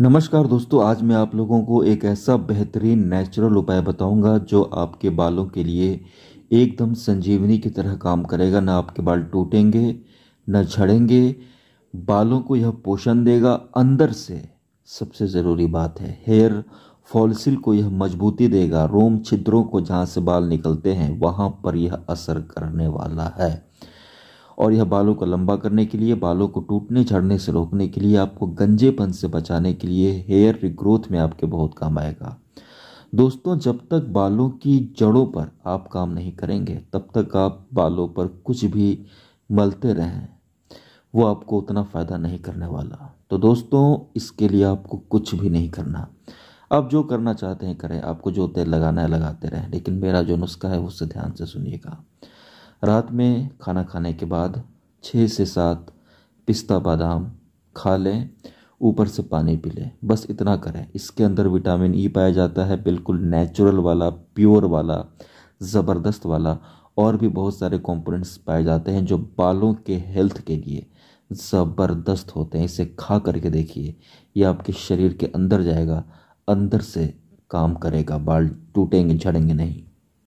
नमस्कार दोस्तों आज मैं आप लोगों को एक ऐसा बेहतरीन नेचुरल उपाय बताऊंगा जो आपके बालों के लिए एकदम संजीवनी की तरह काम करेगा ना आपके बाल टूटेंगे ना झड़ेंगे बालों को यह पोषण देगा अंदर से सबसे ज़रूरी बात है हेयर फॉलसिल को यह मजबूती देगा रोम छिद्रों को जहाँ से बाल निकलते हैं वहाँ पर यह असर करने वाला है और यह बालों को लंबा करने के लिए बालों को टूटने झड़ने से रोकने के लिए आपको गंजेपन से बचाने के लिए हेयर रिग्रोथ में आपके बहुत काम आएगा दोस्तों जब तक बालों की जड़ों पर आप काम नहीं करेंगे तब तक आप बालों पर कुछ भी मलते रहें वो आपको उतना फ़ायदा नहीं करने वाला तो दोस्तों इसके लिए आपको कुछ भी नहीं करना आप जो करना चाहते हैं करें आपको जो तेल लगाना है लगाते रहें लेकिन मेरा जो नुस्खा है उससे ध्यान से सुनिएगा रात में खाना खाने के बाद छः से सात पिस्ता बादाम खा लें ऊपर से पानी पी लें बस इतना करें इसके अंदर विटामिन ई e पाया जाता है बिल्कुल नेचुरल वाला प्योर वाला ज़बरदस्त वाला और भी बहुत सारे कंपोनेंट्स पाए जाते हैं जो बालों के हेल्थ के लिए ज़बरदस्त होते हैं इसे खा करके देखिए ये आपके शरीर के अंदर जाएगा अंदर से काम करेगा बाल टूटेंगे झड़ेंगे नहीं